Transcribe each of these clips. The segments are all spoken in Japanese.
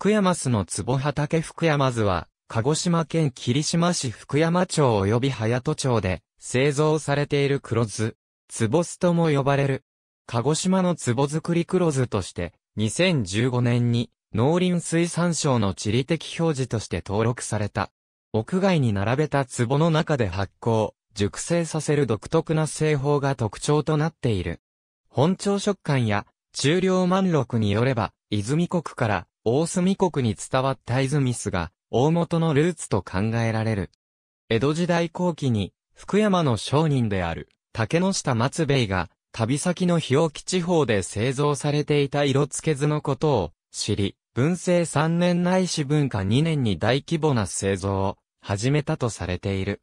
福山巣の坪畑福山図は、鹿児島県霧島市福山町及び早戸町で製造されている黒酢、壺酢とも呼ばれる。鹿児島の壺作り黒酢として、2015年に農林水産省の地理的表示として登録された。屋外に並べた壺の中で発酵、熟成させる独特な製法が特徴となっている。本庁食感や中量満録によれば、泉国から大隅国に伝わった泉スが、大元のルーツと考えられる。江戸時代後期に、福山の商人である、竹の下松兵衛が、旅先の日置地方で製造されていた色付け図のことを知り、文政3年ないし文化2年に大規模な製造を始めたとされている。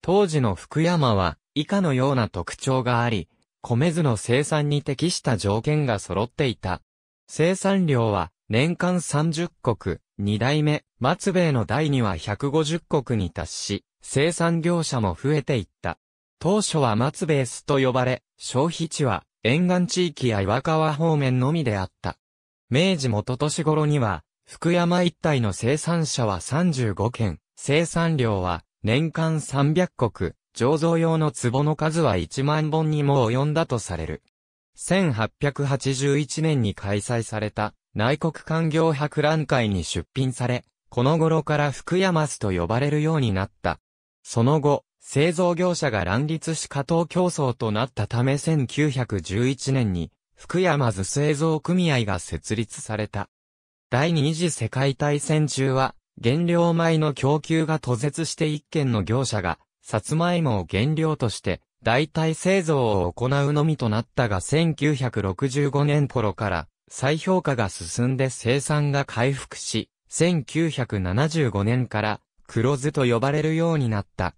当時の福山は以下のような特徴があり、米酢の生産に適した条件が揃っていた。生産量は年間30国、2代目、松米の代には150国に達し、生産業者も増えていった。当初は松米ースと呼ばれ、消費地は沿岸地域や岩川方面のみであった。明治元年頃には、福山一帯の生産者は35件、生産量は年間300国、醸造用の壺の数は1万本にも及んだとされる。1881年に開催された内国官業博覧会に出品され、この頃から福山スと呼ばれるようになった。その後、製造業者が乱立し加藤競争となったため1911年に、福山図製造組合が設立された。第二次世界大戦中は、原料米の供給が途絶して一軒の業者が、さつまいもを原料として、代替製造を行うのみとなったが1965年頃から、再評価が進んで生産が回復し、1975年から黒酢と呼ばれるようになった。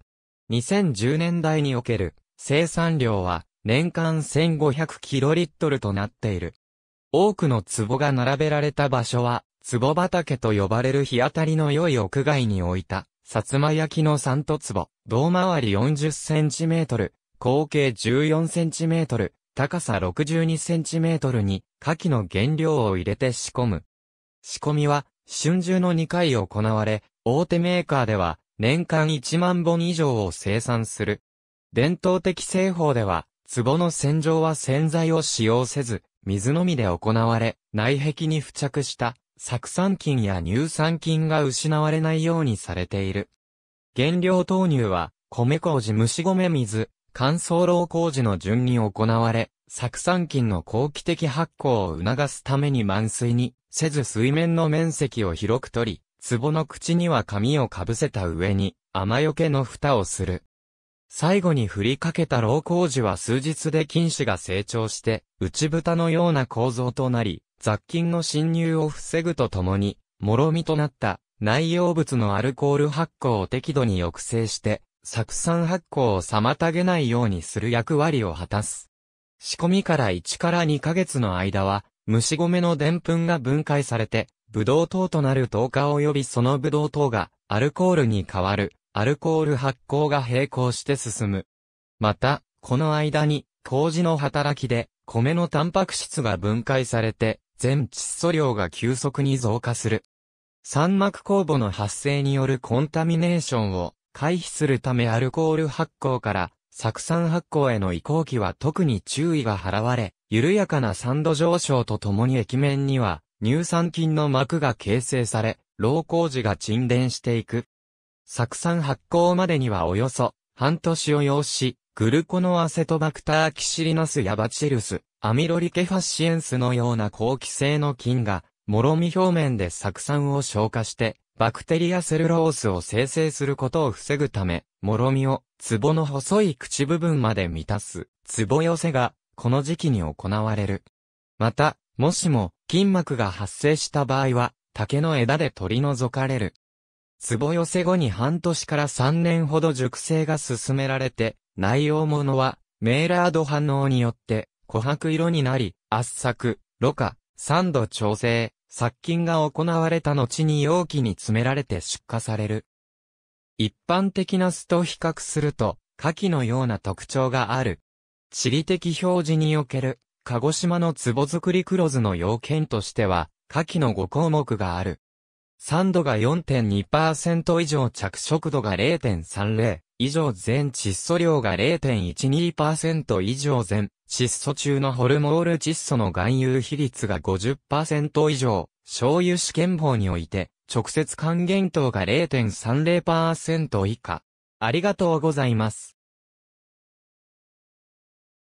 2010年代における生産量は年間1500キロリットルとなっている。多くの壺が並べられた場所は、壺畑と呼ばれる日当たりの良い屋外に置いた、薩摩焼きの三と壺、胴回り40センチメートル、合計14センチメートル、高さ62センチメートルに、牡蠣の原料を入れて仕込む。仕込みは、春秋の2回行われ、大手メーカーでは、年間1万本以上を生産する。伝統的製法では、壺の洗浄は洗剤を使用せず、水のみで行われ、内壁に付着した、酢酸菌や乳酸菌が失われないようにされている。原料投入は、米麹蒸し米水、乾燥炉工事の順に行われ、酢酸菌の後期的発酵を促すために満水にせず水面の面積を広く取り、壺の口には紙をかぶせた上に雨よけの蓋をする。最後に振りかけた老工事は数日で菌糸が成長して、内蓋のような構造となり、雑菌の侵入を防ぐとともに、もろみとなった内容物のアルコール発酵を適度に抑制して、酢酸発酵を妨げないようにする役割を果たす。仕込みから1から2ヶ月の間は、虫米のぷんが分解されて、ブドウ糖となる糖化及びそのブドウ糖がアルコールに変わる、アルコール発酵が並行して進む。また、この間に、麹の働きで、米のタンパク質が分解されて、全窒素量が急速に増加する。酸膜酵母の発生によるコンタミネーションを回避するためアルコール発酵から酢酸発酵への移行期は特に注意が払われ、緩やかな酸度上昇とともに液面には乳酸菌の膜が形成され、老工時が沈殿していく。酢酸発酵までにはおよそ半年を要し、グルコノアセトバクターキシリナスやバチルス、アミロリケファシエンスのような好気性の菌が、もろみ表面で酢酸を消化して、バクテリアセルロースを生成することを防ぐため、もろみを、壺の細い口部分まで満たす、壺寄せが、この時期に行われる。また、もしも、筋膜が発生した場合は、竹の枝で取り除かれる。壺寄せ後に半年から3年ほど熟成が進められて、内容物は、メーラード反応によって、琥珀色になり、圧搾、ろ過、酸度調整、殺菌が行われた後に容器に詰められて出荷される。一般的な酢と比較すると、牡蠣のような特徴がある。地理的表示における、鹿児島の壺作り黒酢の要件としては、牡蠣の5項目がある。酸度が4.2%以上着色度が0.30、以上全窒素量が0.12%以上全窒素中のホルモール窒素の含有比率が50%以上、醤油試験法において、直接還元等が0.30%以下。ありがとうございます。